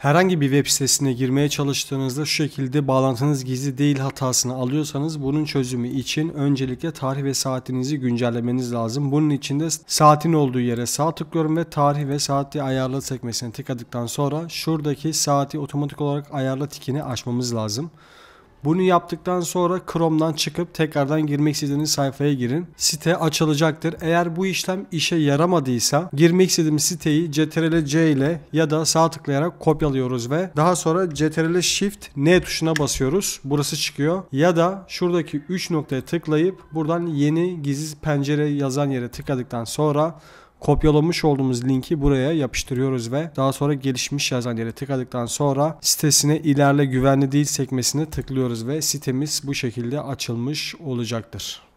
herhangi bir web sitesine girmeye çalıştığınızda şu şekilde bağlantınız gizli değil hatasını alıyorsanız bunun çözümü için öncelikle tarih ve saatinizi güncellemeniz lazım. Bunun için de saatin olduğu yere sağ tıklıyorum ve tarih ve saati ayarla sekmesine tıkladıktan sonra şuradaki saati otomatik olarak ayarla tikini açmamız lazım. Bunu yaptıktan sonra Chrome'dan çıkıp tekrardan girmek istediğiniz sayfaya girin. Site açılacaktır. Eğer bu işlem işe yaramadıysa girmek istediğim siteyi Ctrl C ile ya da sağ tıklayarak kopyalıyoruz ve daha sonra Ctrl Shift N tuşuna basıyoruz. Burası çıkıyor. Ya da şuradaki 3 noktaya tıklayıp buradan yeni gizli pencere yazan yere tıkladıktan sonra Kopyalamış olduğumuz linki buraya yapıştırıyoruz ve daha sonra gelişmiş yazan yere tıkladıktan sonra sitesine ilerle güvenli değil sekmesine tıklıyoruz ve sitemiz bu şekilde açılmış olacaktır.